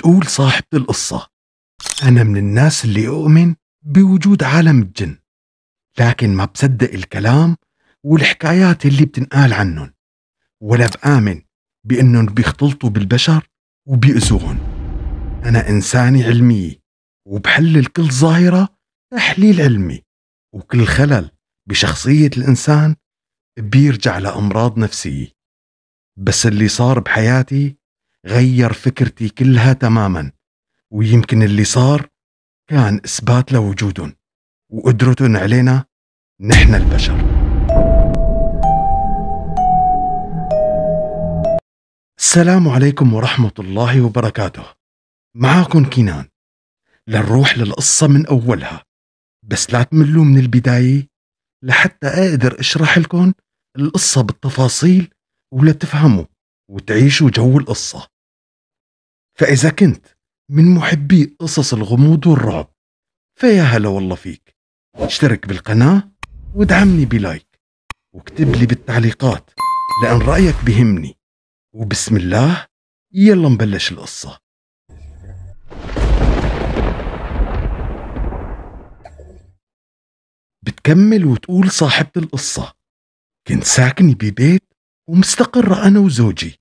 بتقول صاحبة القصة أنا من الناس اللي أؤمن بوجود عالم الجن لكن ما بصدق الكلام والحكايات اللي بتنقال عنهم ولا بآمن بأنهم بيختلطوا بالبشر وبيأذوهم أنا إنساني علمي وبحلل كل ظاهرة تحليل علمي وكل خلل بشخصية الإنسان بيرجع لأمراض نفسية بس اللي صار بحياتي غير فكرتي كلها تماما ويمكن اللي صار كان إثبات لوجودهم وقدرتهم علينا نحن البشر السلام عليكم ورحمة الله وبركاته معاكم كينان لنروح للقصة من أولها بس لا تملوا من البداية لحتى أقدر أشرح لكم القصة بالتفاصيل ولتفهموا وتعيشوا جو القصة فإذا كنت من محبي قصص الغموض والرعب فيا هلا والله فيك اشترك بالقناة وادعمني بلايك واكتب لي بالتعليقات لأن رأيك بهمني وبسم الله يلا نبلش القصة بتكمل وتقول صاحبة القصة كنت ساكنة ببيت ومستقرة أنا وزوجي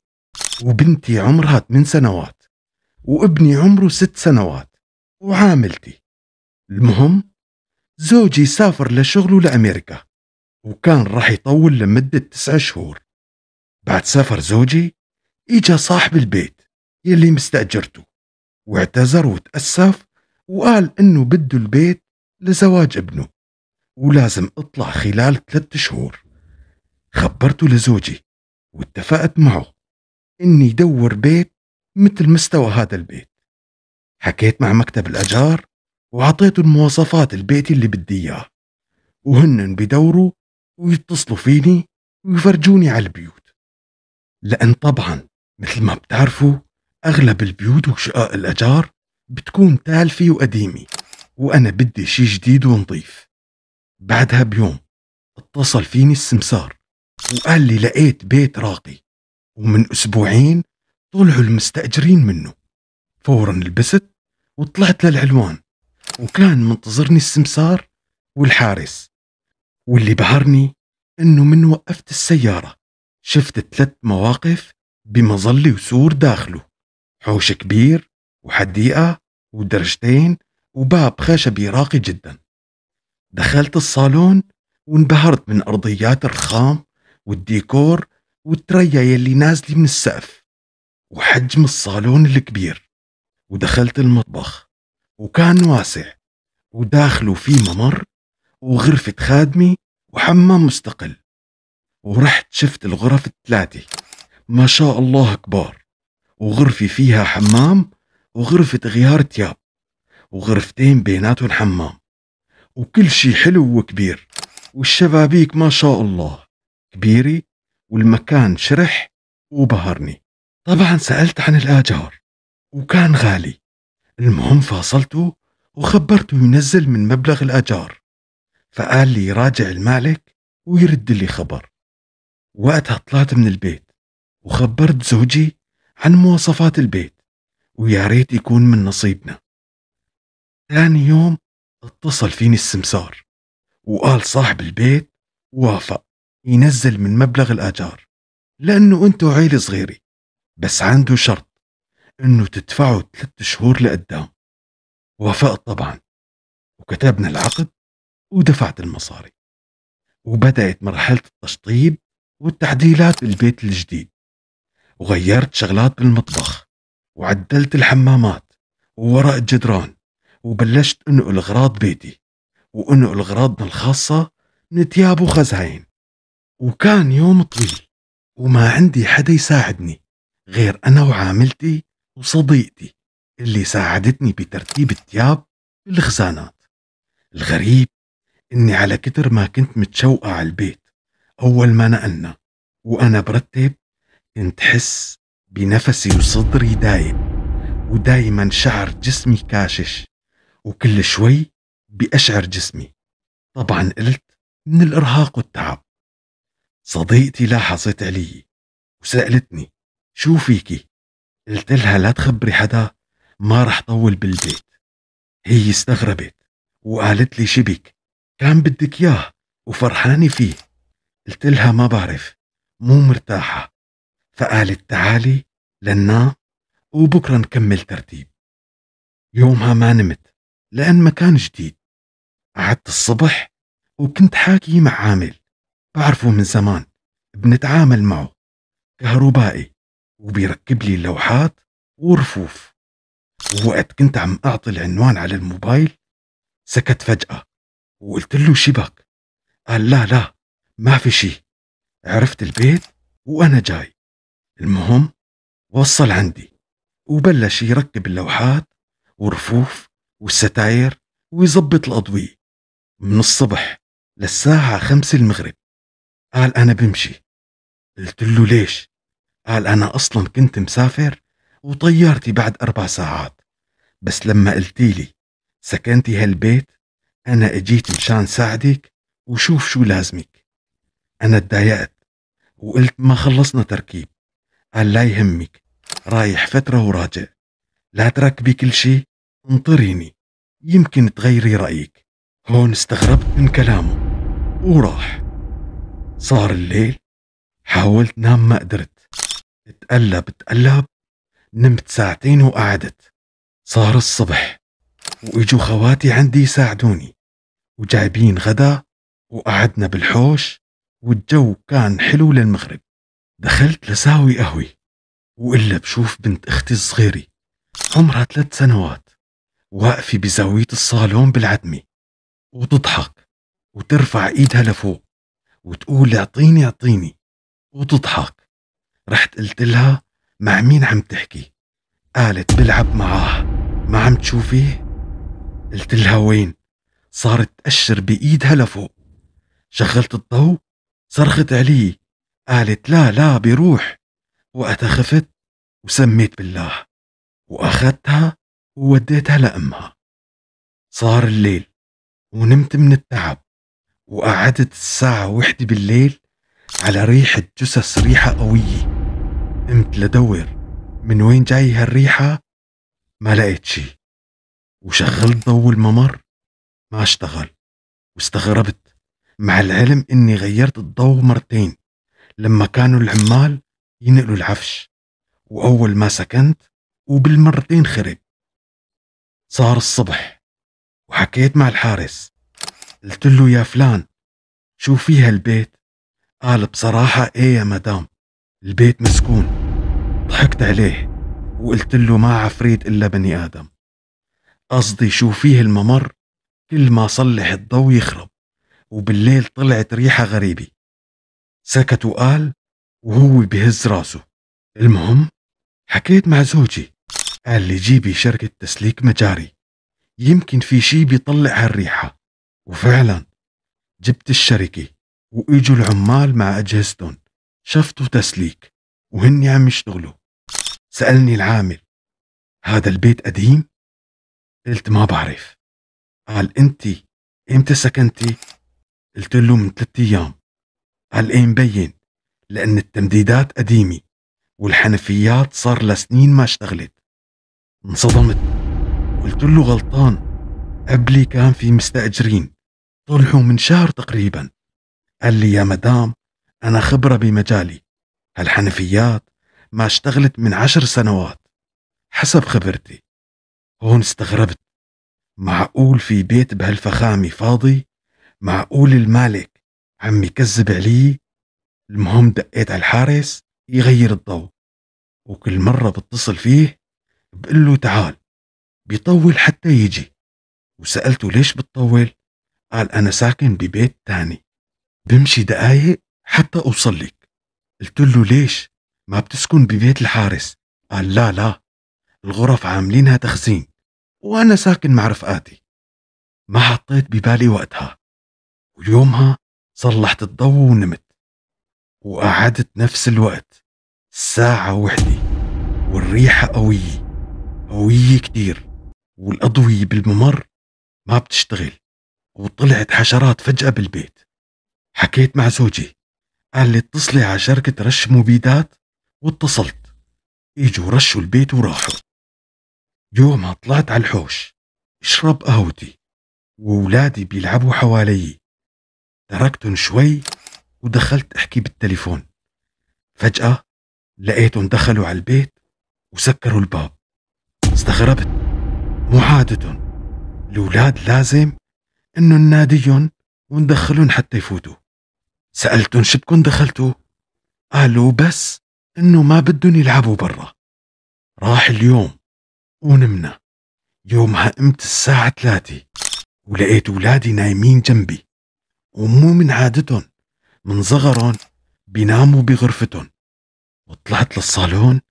وبنتي عمرها 8 سنوات وابني عمره ست سنوات وعاملتي المهم زوجي سافر لشغله لأمريكا وكان راح يطول لمدة تسعة شهور بعد سفر زوجي إجا صاحب البيت يلي مستأجرته واعتذر وتأسف وقال إنه بده البيت لزواج ابنه ولازم اطلع خلال ثلاثة شهور خبرته لزوجي واتفقت معه إني دور بيت مثل مستوى هذا البيت حكيت مع مكتب الأجار وعطيته المواصفات البيت اللي بدي إياه وهن بدوروا ويتصلوا فيني ويفرجوني على البيوت لأن طبعا مثل ما بتعرفوا أغلب البيوت وشقق الأجار بتكون تالفة وقديمة وأنا بدي شي جديد ونظيف بعدها بيوم اتصل فيني السمسار وقال لي لقيت بيت راقي ومن أسبوعين طلعوا المستأجرين منه فورا لبست وطلعت للعلوان وكان منتظرني السمسار والحارس واللي بهرني انه من وقفت السيارة شفت ثلاث مواقف بمظلة وسور داخله حوش كبير وحديقة ودرجتين وباب خشبي راقي جدا دخلت الصالون وانبهرت من أرضيات الرخام والديكور والتريا يلي نازلة من السقف وحجم الصالون الكبير ودخلت المطبخ وكان واسع وداخله في ممر وغرفة خادمي وحمام مستقل ورحت شفت الغرف الثلاثة ما شاء الله كبار وغرفة فيها حمام وغرفة غيار تياب وغرفتين بيناتهم حمام وكل شي حلو وكبير والشبابيك ما شاء الله كبيرة والمكان شرح وبهرني طبعا سألت عن الآجار وكان غالي المهم فاصلته وخبرته ينزل من مبلغ الآجار فقال لي يراجع المالك ويرد لي خبر وقتها طلعت من البيت وخبرت زوجي عن مواصفات البيت ويا ريت يكون من نصيبنا ثاني يوم اتصل فيني السمسار وقال صاحب البيت وافق ينزل من مبلغ الآجار لأنه أنتو عيلة صغيرة بس عنده شرط انه تدفعه ثلاث شهور لقدام وافقت طبعا وكتبنا العقد ودفعت المصاري وبدأت مرحلة التشطيب والتعديلات بالبيت الجديد وغيرت شغلات بالمطبخ وعدلت الحمامات وورق الجدران وبلشت انقل اغراض بيتي وانقل اغراضنا الخاصة من تياب وخزاين وكان يوم طويل وما عندي حدا يساعدني غير أنا وعاملتي وصديقتي اللي ساعدتني بترتيب الثياب بالخزانات الغريب إني على كتر ما كنت متشوقة على البيت أول ما نقلنا وأنا برتب كنت حس بنفسي وصدري دايم ودايما شعر جسمي كاشش وكل شوي بأشعر جسمي طبعا قلت من الإرهاق والتعب صديقتي لاحظت علي وسألتني شو فيكي قلت لها لا تخبري حدا ما رح طول بالبيت هي استغربت وقالت لي شبك كان بدك اياه وفرحانه فيه قلت لها ما بعرف مو مرتاحه فقالت تعالي لننام وبكره نكمل ترتيب يومها ما نمت لان مكان جديد قعدت الصبح وكنت حاكي مع عامل بعرفه من زمان بنتعامل معه كهربائي وبيركب لي اللوحات ورفوف ووقت كنت عم أعطي العنوان على الموبايل سكت فجأة وقلت له شبك قال لا لا ما في شي عرفت البيت وأنا جاي المهم وصل عندي وبلش يركب اللوحات ورفوف والستاير ويظبط الأضوية من الصبح للساعة خمس المغرب قال أنا بمشي قلت له ليش قال أنا أصلا كنت مسافر وطيارتي بعد أربع ساعات بس لما قلتي لي سكنتي هالبيت أنا أجيت مشان ساعدك وشوف شو لازمك أنا تضايقت وقلت ما خلصنا تركيب قال لا يهمك رايح فترة وراجع لا تركبي كل شي انطريني يمكن تغيري رأيك هون استغربت من كلامه وراح صار الليل حاولت نام ما قدرت تقلب تقلب نمت ساعتين وقعدت صار الصبح وإجوا خواتي عندي يساعدوني وجايبين غدا وقعدنا بالحوش والجو كان حلو للمغرب دخلت لساوي قهوي وإلا بشوف بنت أختي الصغيرة عمرها ثلاث سنوات واقفة بزاوية الصالون بالعتمة وتضحك وترفع إيدها لفوق وتقول اعطيني اعطيني وتضحك رحت قلت لها مع مين عم تحكي قالت بلعب معاه ما عم تشوفيه قلت لها وين صارت تأشر بإيدها لفوق شغلت الضوء صرخت علي قالت لا لا بيروح وقتها خفت وسميت بالله وأخذتها ووديتها لأمها صار الليل ونمت من التعب وقعدت الساعة وحدة بالليل على ريحة جثث ريحة قوية قمت لدور من وين جاي هالريحة ما لقيت شي وشغلت ضو الممر ما اشتغل واستغربت مع العلم اني غيرت الضو مرتين لما كانوا العمال ينقلوا العفش واول ما سكنت وبالمرتين خرب صار الصبح وحكيت مع الحارس قلت له يا فلان شو فيها البيت قال بصراحة ايه يا مدام البيت مسكون ضحكت عليه وقلت له ما عفريت إلا بني آدم قصدي شو فيه الممر كل ما صلح الضوء يخرب وبالليل طلعت ريحة غريبة سكت وقال وهو بهز راسه المهم حكيت مع زوجي قال لي جيبي شركة تسليك مجاري يمكن في شي بيطلع هالريحة وفعلا جبت الشركة وإجوا العمال مع أجهزتهم شافته تسليك وهن عم يشتغلوا سألني العامل هذا البيت قديم؟ قلت ما بعرف قال انت امتى سكنتي؟ قلت له من ثلاث ايام قال ايه مبين لان التمديدات قديمه والحنفيات صار لسنين ما اشتغلت انصدمت قلت له غلطان قبلي كان في مستاجرين طلعوا من شهر تقريبا قال لي يا مدام أنا خبرة بمجالي هالحنفيات ما اشتغلت من عشر سنوات حسب خبرتي هون استغربت معقول في بيت بهالفخامة فاضي معقول المالك عم يكذب علي المهم دقيت على الحارس يغير الضوء وكل مرة بتصل فيه بقول له تعال بيطول حتى يجي وسألته ليش بتطول قال أنا ساكن ببيت تاني بمشي دقايق حتى أوصل لك قلت له ليش ما بتسكن ببيت الحارس قال لا لا الغرف عاملينها تخزين وأنا ساكن مع رفقاتي ما حطيت ببالي وقتها ويومها صلحت الضو ونمت وقعدت نفس الوقت ساعة وحدة والريحة قوية قوية كتير والأضوية بالممر ما بتشتغل وطلعت حشرات فجأة بالبيت حكيت مع زوجي قال لي اتصلي على شركة رش مبيدات واتصلت اجوا رشوا البيت وراحوا يوم ما طلعت على الحوش اشرب قهوتي وولادي بيلعبوا حوالي تركتهم شوي ودخلت احكي بالتليفون فجأة لقيتهم دخلوا على البيت وسكروا الباب استغربت مو عادتهم الولاد لازم إنه ناديهم وندخلهم حتى يفوتوا سألتن شبكن دخلتوا قالوا بس إنه ما بدن يلعبوا برا راح اليوم ونمنا يومها قمت الساعة ثلاثة ولقيت ولادي نايمين جنبي ومو من عادتهم من صغرهم بيناموا بغرفتهم وطلعت للصالون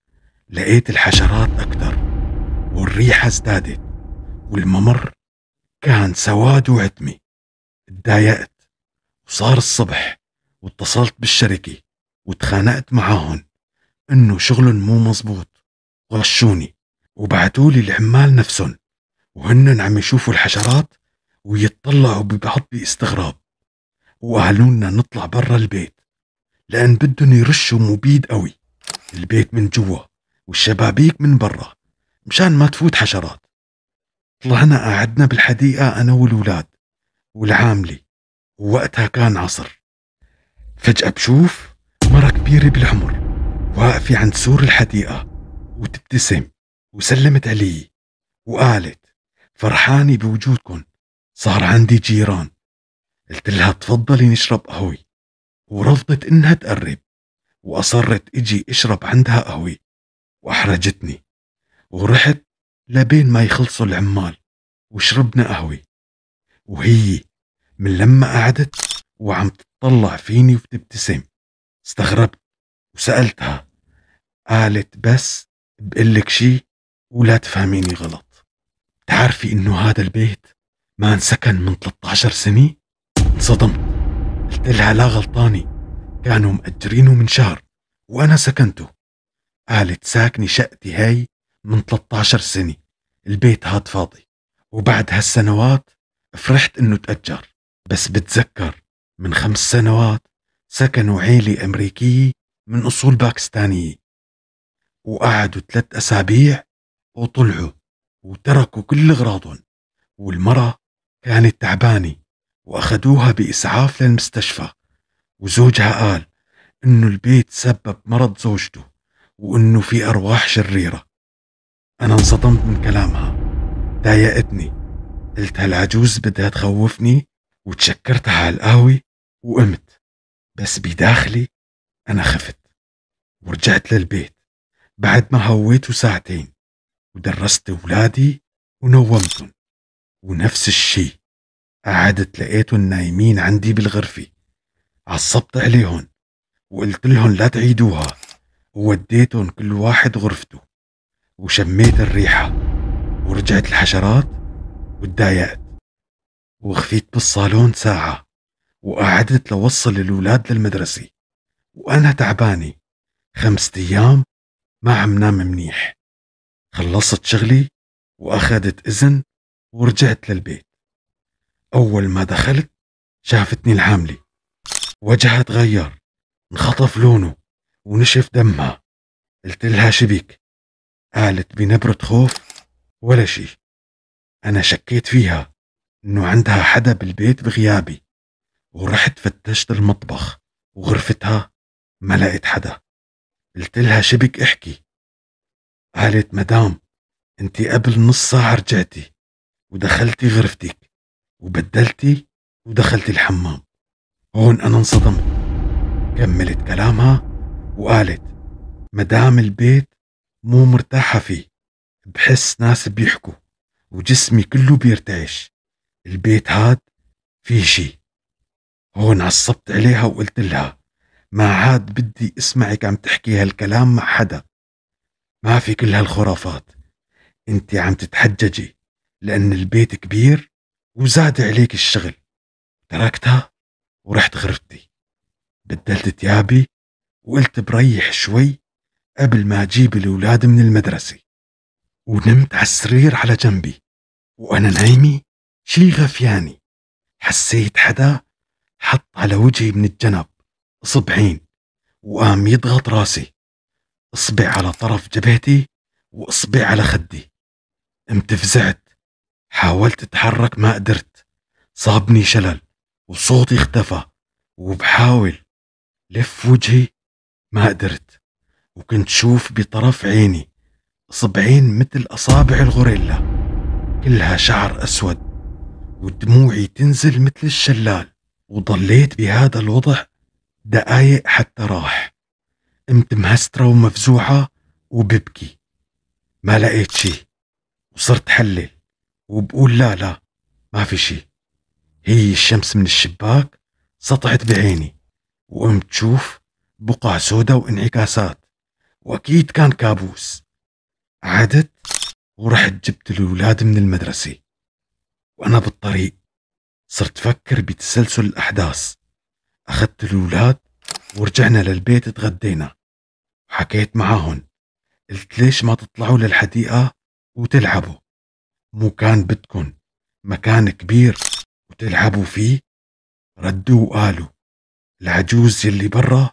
لقيت الحشرات أكتر والريحة ازدادت والممر كان سواد وعتمة تضايقت وصار الصبح واتصلت بالشركة وتخانقت معاهم انه شغلهم مو مزبوط ورشوني وبعتولي العمال نفسهم وهن عم يشوفوا الحشرات ويتطلعوا ببعض باستغراب وقالوا لنا نطلع برا البيت لان بدهم يرشوا مبيد قوي البيت من جوا والشبابيك من برا مشان ما تفوت حشرات طلعنا قعدنا بالحديقة أنا والولاد والعاملة ووقتها كان عصر فجأة بشوف مرة كبيرة بالعمر واقفة عند سور الحديقة وتبتسم وسلمت علي وقالت فرحانة بوجودكم صار عندي جيران قلت لها تفضلي نشرب قهوة ورفضت إنها تقرب وأصرت إجي أشرب عندها قهوة وأحرجتني ورحت لبين ما يخلصوا العمال وشربنا قهوة وهي من لما قعدت وعم تطلع فيني وبتبتسم استغربت وسألتها قالت بس بقلك شي ولا تفهميني غلط تعرفي انه هذا البيت ما انسكن من 13 سنة انصدمت قلت لها لا غلطاني كانوا مأجرينه من شهر وأنا سكنته قالت ساكنة شقتي هاي من 13 سنة البيت هاد فاضي وبعد هالسنوات فرحت انه تأجر بس بتذكر من خمس سنوات سكنوا عيلة أمريكية من أصول باكستانية وقعدوا ثلاث أسابيع وطلعوا وتركوا كل أغراضهم والمرة كانت تعبانة وأخذوها بإسعاف للمستشفى وزوجها قال إنه البيت سبب مرض زوجته وإنه في أرواح شريرة أنا انصدمت من كلامها ضايقتني قلت هالعجوز بدها تخوفني وتشكرتها على القهوة وقمت بس بداخلي أنا خفت ورجعت للبيت بعد ما هويت ساعتين ودرست أولادي ونومتهم ونفس الشي قعدت لقيتهم نايمين عندي بالغرفة عصبت عليهم وقلت لهم لا تعيدوها ووديتهم كل واحد غرفته وشميت الريحة ورجعت الحشرات وتضايقت وخفيت بالصالون ساعة وقعدت لوصل الولاد للمدرسة وأنا تعبانة خمسة أيام ما عم نام منيح خلصت شغلي وأخذت إذن ورجعت للبيت أول ما دخلت شافتني العاملة وجهها تغير انخطف لونه ونشف دمها قلت لها شبيك قالت بنبرة خوف ولا شي أنا شكيت فيها إنه عندها حدا بالبيت بغيابي ورحت فتشت المطبخ وغرفتها ما لقيت حدا قلت لها شبك احكي قالت مدام انت قبل نص ساعة رجعتي ودخلتي غرفتك وبدلتي ودخلتي الحمام هون انا انصدمت كملت كلامها وقالت مدام البيت مو مرتاحة فيه بحس ناس بيحكوا وجسمي كله بيرتعش البيت هاد فيه شي هون عصبت عليها وقلت لها ما عاد بدي اسمعك عم تحكي هالكلام مع حدا ما في كل هالخرافات انت عم تتحججي لان البيت كبير وزاد عليك الشغل تركتها ورحت غرفتي بدلت تيابي وقلت بريح شوي قبل ما اجيب الاولاد من المدرسه ونمت على السرير على جنبي وانا نايمه شي غفياني حسيت حدا حط على وجهي من الجنب إصبعين وقام يضغط راسي إصبع على طرف جبهتي وإصبع على خدي امتفزعت حاولت أتحرك ما قدرت صابني شلل وصوتي اختفى وبحاول لف وجهي ما قدرت وكنت شوف بطرف عيني صبعين مثل أصابع الغوريلا كلها شعر أسود ودموعي تنزل مثل الشلال وضليت بهذا الوضع دقايق حتى راح قمت مهسترة ومفزوعة وببكي ما لقيت شي وصرت حلل وبقول لا لا ما في شي هي الشمس من الشباك سطعت بعيني وقمت شوف بقع سودا وانعكاسات واكيد كان كابوس عدت ورحت جبت الولاد من المدرسة وأنا بالطريق صرت فكر بتسلسل الأحداث أخذت الأولاد ورجعنا للبيت تغدينا حكيت معاهن قلت ليش ما تطلعوا للحديقة وتلعبوا مو كان بدكن مكان كبير وتلعبوا فيه ردوا وقالوا العجوز يلي برا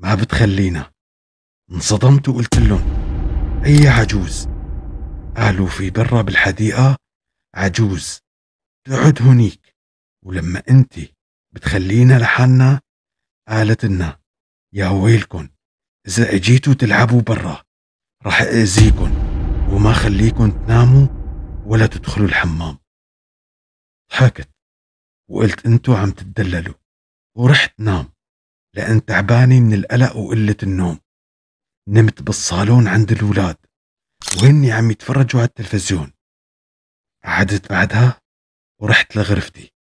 ما بتخلينا انصدمت وقلت لهم أي عجوز قالوا في برا بالحديقة عجوز تقعد هنيك ولما انت بتخلينا لحالنا قالت لنا يا ويلكن اذا اجيتوا تلعبوا برا رح اذيكن وما خليكن تناموا ولا تدخلوا الحمام ضحكت وقلت انتوا عم تتدللوا ورحت نام لأن تعبانة من القلق وقلة النوم نمت بالصالون عند الولاد وهني عم يتفرجوا على التلفزيون قعدت بعدها ورحت لغرفتي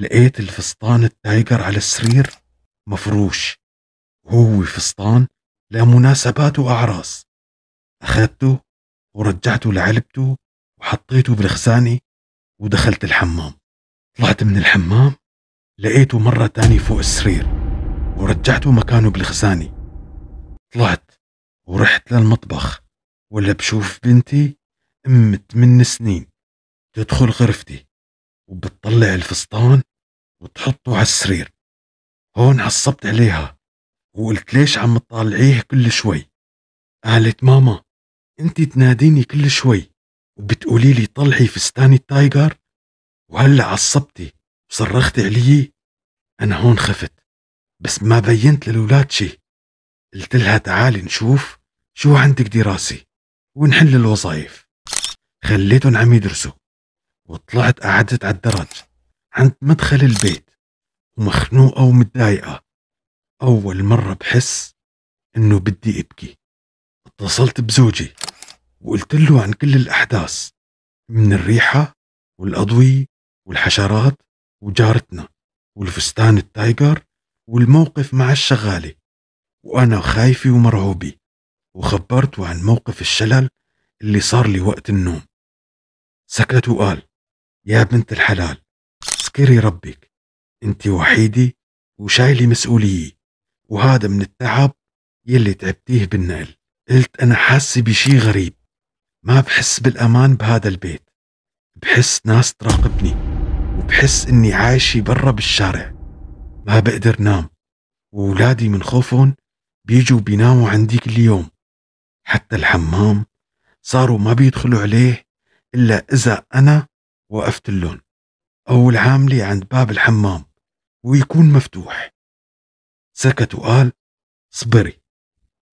لقيت الفستان التايجر على السرير مفروش وهو فستان لمناسبات وأعراس أخذته ورجعته لعلبته وحطيته بالخزانة ودخلت الحمام طلعت من الحمام لقيته مرة تاني فوق السرير ورجعته مكانه بالخزانة طلعت ورحت للمطبخ ولا بشوف بنتي أم 8 سنين تدخل غرفتي وبتطلع الفستان وتحطه على السرير هون عصبت عليها وقلت ليش عم تطالعيه كل شوي قالت ماما انت تناديني كل شوي وبتقولي لي طلعي فستان التايجر وهلا عصبتي وصرختي علي انا هون خفت بس ما بينت للولاد شي قلت لها تعالي نشوف شو عندك دراسة ونحل الوظائف خليتهم عم يدرسوا وطلعت قعدت على الدرج عند مدخل البيت ومخنوقة ومتضايقة أول مرة بحس إنه بدي أبكي اتصلت بزوجي وقلت له عن كل الأحداث من الريحة والأضوية والحشرات وجارتنا والفستان التايجر والموقف مع الشغالة وأنا خايفة ومرعوبة وخبرته عن موقف الشلل اللي صار لي وقت النوم سكت وقال يا بنت الحلال اذكري ربك انت وحيدة وشايلة مسؤولية وهذا من التعب يلي تعبتيه بالنقل قلت أنا حاسة بشي غريب ما بحس بالأمان بهذا البيت بحس ناس تراقبني وبحس إني عايشة برا بالشارع ما بقدر نام وولادي من خوفهم بيجوا بيناموا عندي كل يوم حتى الحمام صاروا ما بيدخلوا عليه إلا إذا أنا وقفت اللون أو العاملة عند باب الحمام ويكون مفتوح سكت وقال صبري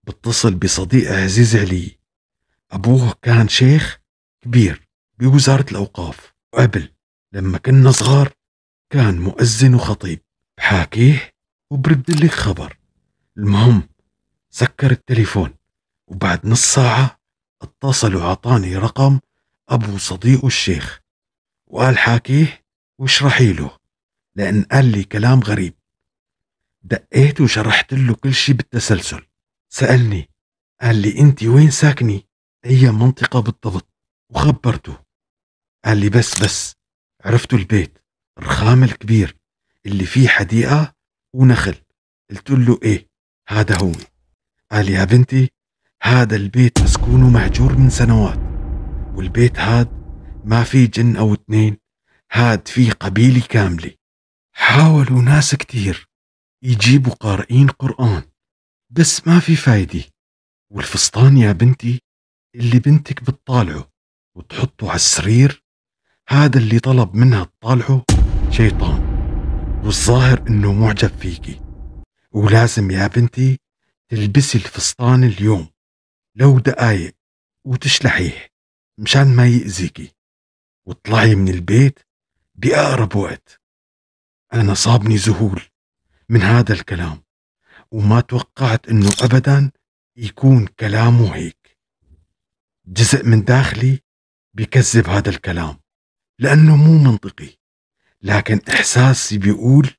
بتصل بصديق عزيز علي أبوه كان شيخ كبير بوزارة الأوقاف وقبل لما كنا صغار كان مؤذن وخطيب بحاكيه وبرد لي خبر المهم سكر التليفون وبعد نص ساعة اتصل وعطاني رقم أبو صديقه الشيخ وقال حاكيه واشرحي له لأن قال لي كلام غريب دقيت وشرحت له كل شي بالتسلسل سألني قال لي أنت وين ساكنة أي منطقة بالضبط وخبرته قال لي بس بس عرفت البيت الرخام الكبير اللي فيه حديقة ونخل قلت له ايه هذا هو قال لي يا بنتي هذا البيت مسكونه مهجور من سنوات والبيت هاد ما في جن أو اتنين هاد في قبيلة كاملة حاولوا ناس كتير يجيبوا قارئين قرآن بس ما في فايدة والفستان يا بنتي اللي بنتك بتطالعه وتحطه على السرير هذا اللي طلب منها تطالعه شيطان والظاهر انه معجب فيكي ولازم يا بنتي تلبسي الفستان اليوم لو دقايق وتشلحيه مشان ما يأذيكي وطلعي من البيت بأقرب وقت أنا صابني ذهول من هذا الكلام وما توقعت أنه أبدا يكون كلامه هيك جزء من داخلي بكذب هذا الكلام لأنه مو منطقي لكن إحساسي بيقول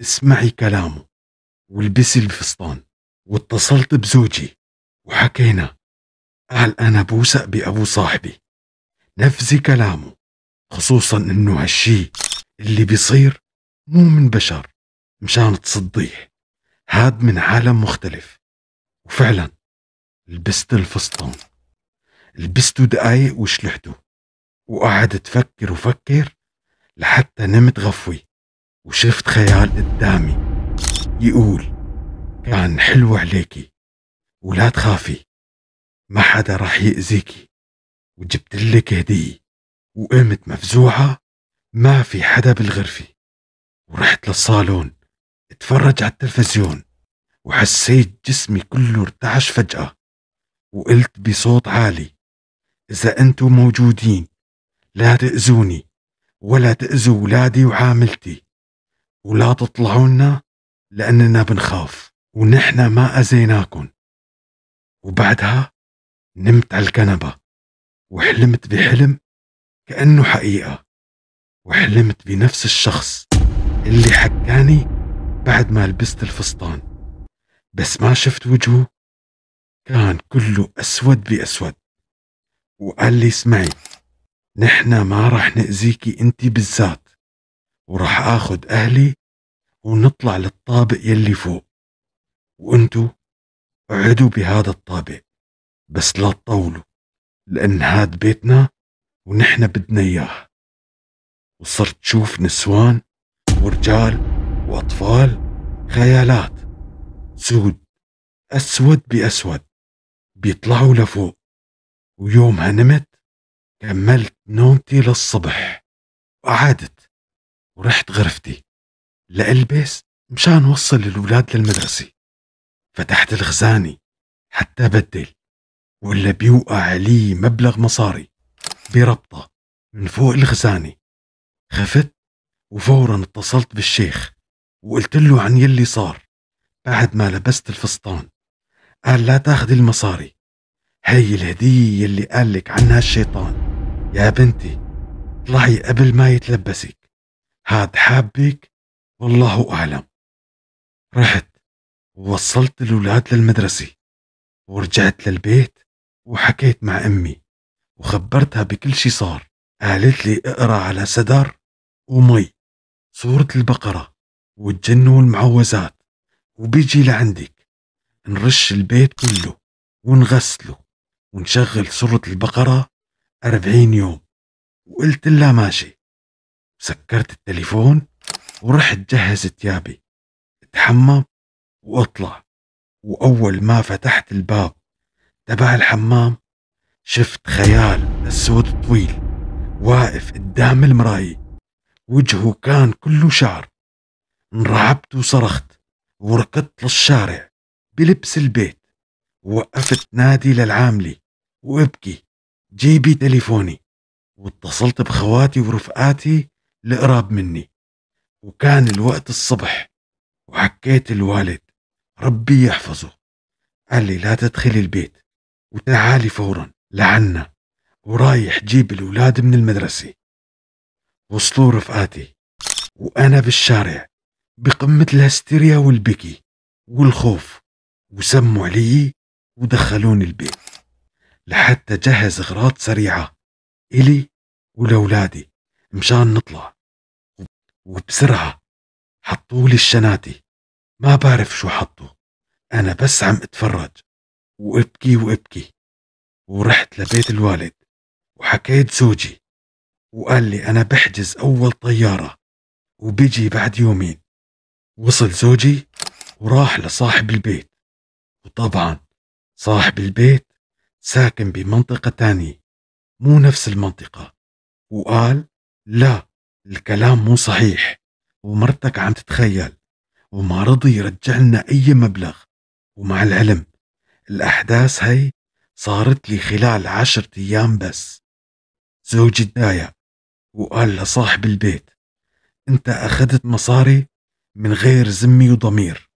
اسمعي كلامه ولبسي الفستان واتصلت بزوجي وحكينا قال أنا بوثق بأبو صاحبي نفذي كلامه خصوصا انه هالشي اللي بيصير مو من بشر مشان تصديه هاد من عالم مختلف وفعلا لبست الفستان لبسته دقايق وشلحته وقعدت فكر وفكر لحتى نمت غفوي وشفت خيال قدامي يقول كان حلو عليكي ولا تخافي ما حدا راح يأذيكي وجبت لك هدية وقمت مفزوعة ما في حدا بالغرفة ورحت للصالون اتفرج على التلفزيون وحسيت جسمي كله ارتعش فجأة وقلت بصوت عالي إذا أنتم موجودين لا تأذوني ولا تأذوا ولادي وعاملتي ولا تطلعونا لأننا بنخاف ونحن ما أذيناكم وبعدها نمت على الكنبة وحلمت بحلم كأنه حقيقة وحلمت بنفس الشخص اللي حكاني بعد ما لبست الفستان بس ما شفت وجهه كان كله أسود بأسود وقال لي اسمعي نحنا ما رح نأذيكي انتي بالذات ورح آخد أهلي ونطلع للطابق يلي فوق وانتو اقعدوا بهذا الطابق بس لا تطولوا لأن هاد بيتنا ونحن بدنا إياه وصرت شوف نسوان ورجال وأطفال خيالات سود أسود بأسود بيطلعوا لفوق ويومها نمت كملت نومتي للصبح وقعدت ورحت غرفتي لألبس مشان وصل الأولاد للمدرسة فتحت الخزانة حتى بدل ولا بيوقع لي مبلغ مصاري بربطة من فوق الخزانة خفت وفورا اتصلت بالشيخ وقلت له عن يلي صار بعد ما لبست الفستان قال لا تاخذي المصاري هي الهدية يلي قال لك عنها الشيطان يا بنتي طلعي قبل ما يتلبسك هاد حابك والله أعلم رحت ووصلت الأولاد للمدرسة ورجعت للبيت وحكيت مع أمي وخبرتها بكل شي صار قالت لي اقرا على سدر ومي سورة البقرة والجن والمعوزات وبيجي لعندك نرش البيت كله ونغسله ونشغل سورة البقرة أربعين يوم وقلت لها ماشي سكرت التليفون ورحت جهز ثيابي اتحمم واطلع واول ما فتحت الباب تبع الحمام شفت خيال السود الطويل واقف قدام المراية وجهه كان كله شعر انرعبت وصرخت وركضت للشارع بلبس البيت ووقفت نادي للعاملة وابكي جيبي تليفوني واتصلت بخواتي ورفقاتي القراب مني وكان الوقت الصبح وحكيت الوالد ربي يحفظه قال لي لا تدخلي البيت وتعالي فورا لعنا ورايح جيب الولاد من المدرسة وصلوا رفقاتي وأنا بالشارع بقمة الهستيريا والبكي والخوف وسموا علي ودخلوني البيت لحتى جهز أغراض سريعة إلي ولولادي مشان نطلع وبسرعة حطوا لي الشناتي ما بعرف شو حطوا أنا بس عم أتفرج وأبكي وأبكي ورحت لبيت الوالد وحكيت زوجي وقال لي أنا بحجز أول طيارة وبيجي بعد يومين وصل زوجي وراح لصاحب البيت وطبعا صاحب البيت ساكن بمنطقة تانية مو نفس المنطقة وقال لا الكلام مو صحيح ومرتك عم تتخيل وما رضي يرجع لنا أي مبلغ ومع العلم الأحداث هي صارت لي خلال عشرة أيام بس زوجي تضايق وقال لصاحب البيت أنت أخذت مصاري من غير زمي وضمير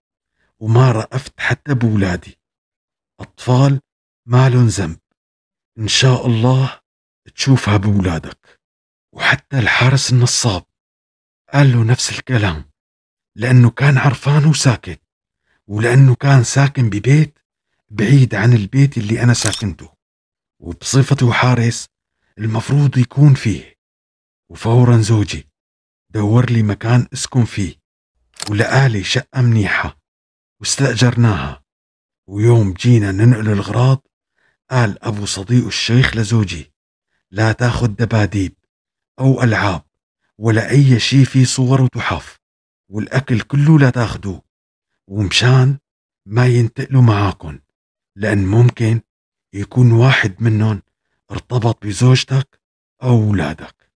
وما رأفت حتى بولادي أطفال ما لهم ذنب إن شاء الله تشوفها بولادك وحتى الحارس النصاب قال له نفس الكلام لأنه كان عرفان وساكت ولأنه كان ساكن ببيت بعيد عن البيت اللي أنا ساكنته وبصفتي حارس المفروض يكون فيه وفورا زوجي دور لي مكان اسكن فيه ولقالي شقة منيحة واستأجرناها ويوم جينا ننقل الغراض قال أبو صديق الشيخ لزوجي لا تاخد دباديب أو ألعاب ولا أي شي فيه صور وتحف والأكل كله لا تاخدوه ومشان ما ينتقلوا معاكن لأن ممكن يكون واحد منهم ارتبط بزوجتك أو أولادك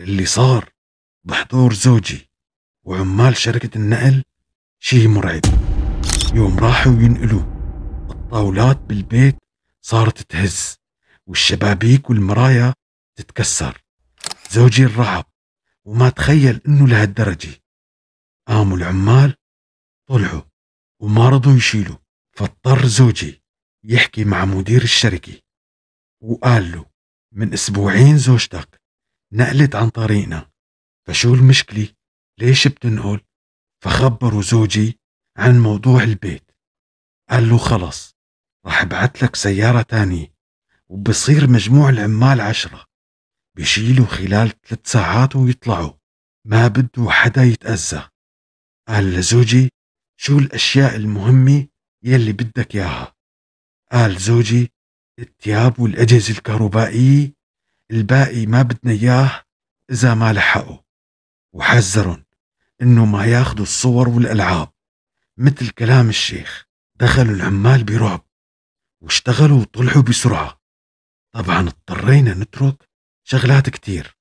اللي صار بحضور زوجي وعمال شركة النقل شي مرعب يوم راحوا ينقلوا الطاولات بالبيت صارت تهز والشبابيك والمرايا تتكسر زوجي الرعب وما تخيل انه لهالدرجة قاموا العمال طلعوا وما رضوا يشيلوا فاضطر زوجي يحكي مع مدير الشركة وقال له من أسبوعين زوجتك نقلت عن طريقنا فشو المشكلة؟ ليش بتنقل؟ فخبروا زوجي عن موضوع البيت قال له خلص رح ابعت لك سيارة تانية وبصير مجموع العمال عشرة بيشيلوا خلال ثلاث ساعات ويطلعوا ما بده حدا يتأذى قال لزوجي شو الأشياء المهمة يلي بدك ياها قال زوجي التياب والأجهزة الكهربائية الباقي ما بدنا إياه إذا ما لحقوا وحذرن إنه ما ياخدوا الصور والألعاب مثل كلام الشيخ دخلوا العمال برعب واشتغلوا وطلعوا بسرعة طبعا اضطرينا نترك شغلات كتير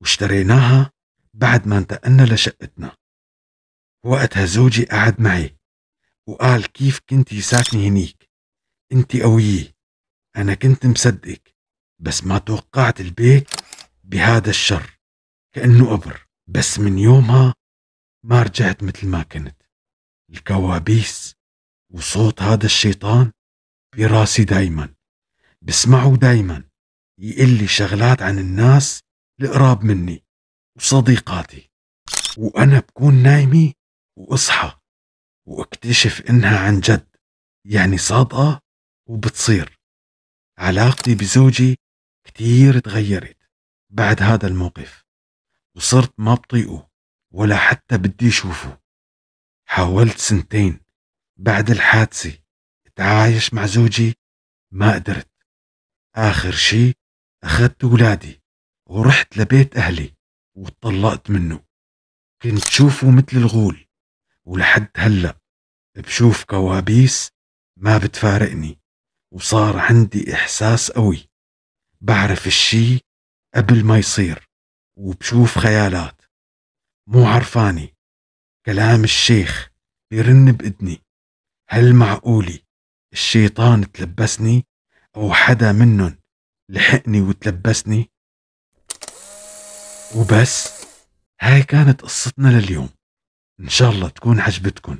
واشتريناها بعد ما انتقلنا لشقتنا وقتها زوجي قعد معي وقال كيف كنتي ساكنة هنيك انت قوية أنا كنت مصدقك بس ما توقعت البيت بهذا الشر كأنه قبر بس من يومها ما رجعت مثل ما كنت الكوابيس وصوت هذا الشيطان براسي دايما بسمعه دايما يقلي شغلات عن الناس القراب مني وصديقاتي وأنا بكون نايمة وأصحى واكتشف إنها عن جد يعني صادقة وبتصير علاقتي بزوجي كتير تغيرت بعد هذا الموقف وصرت ما بطيقه ولا حتى بدي شوفه حاولت سنتين بعد الحادثة اتعايش مع زوجي ما قدرت آخر شي أخذت ولادي ورحت لبيت أهلي واتطلقت منه كنت شوفه مثل الغول ولحد هلا بشوف كوابيس ما بتفارقني وصار عندي إحساس قوي بعرف الشي قبل ما يصير وبشوف خيالات مو عرفاني كلام الشيخ بيرن بإذني هل معقولي الشيطان تلبسني أو حدا منن لحقني وتلبسني وبس هاي كانت قصتنا لليوم إن شاء الله تكون عجبتكم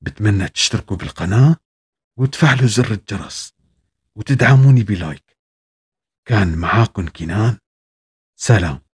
بتمنى تشتركوا بالقناة وتفعلوا زر الجرس وتدعموني بلايك كان معاكم كنان سلام